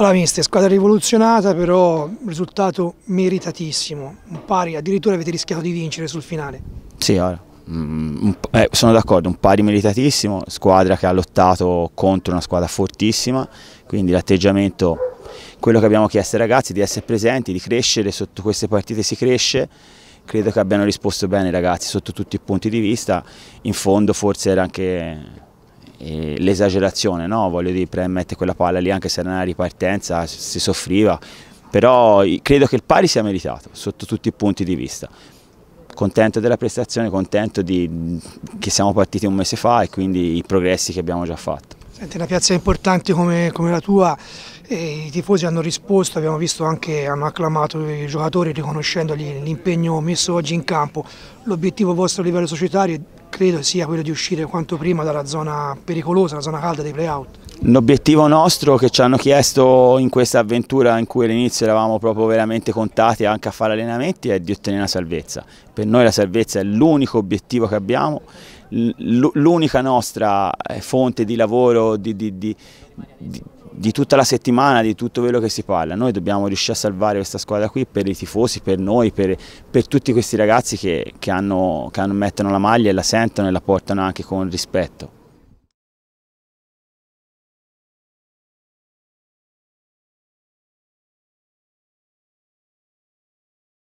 Allora mister, squadra rivoluzionata però risultato meritatissimo, un pari, addirittura avete rischiato di vincere sul finale. Sì, allora, mm, eh, sono d'accordo, un pari meritatissimo, squadra che ha lottato contro una squadra fortissima, quindi l'atteggiamento, quello che abbiamo chiesto ai ragazzi di essere presenti, di crescere, sotto queste partite si cresce, credo che abbiano risposto bene i ragazzi sotto tutti i punti di vista, in fondo forse era anche l'esagerazione, no? voglio dire, mettere quella palla lì anche se era una ripartenza, si soffriva, però credo che il pari sia meritato sotto tutti i punti di vista. Contento della prestazione, contento di, che siamo partiti un mese fa e quindi i progressi che abbiamo già fatto. Senti, una piazza importante come, come la tua, eh, i tifosi hanno risposto, abbiamo visto anche, hanno acclamato i giocatori riconoscendogli l'impegno messo oggi in campo. L'obiettivo vostro a livello societario credo sia quello di uscire quanto prima dalla zona pericolosa, la zona calda dei playout. L'obiettivo nostro che ci hanno chiesto in questa avventura in cui all'inizio eravamo proprio veramente contati anche a fare allenamenti è di ottenere la salvezza. Per noi la salvezza è l'unico obiettivo che abbiamo, l'unica nostra eh, fonte di lavoro, di, di, di di, di tutta la settimana, di tutto quello che si parla. Noi dobbiamo riuscire a salvare questa squadra qui per i tifosi, per noi, per, per tutti questi ragazzi che, che, hanno, che hanno, mettono la maglia e la sentono e la portano anche con rispetto.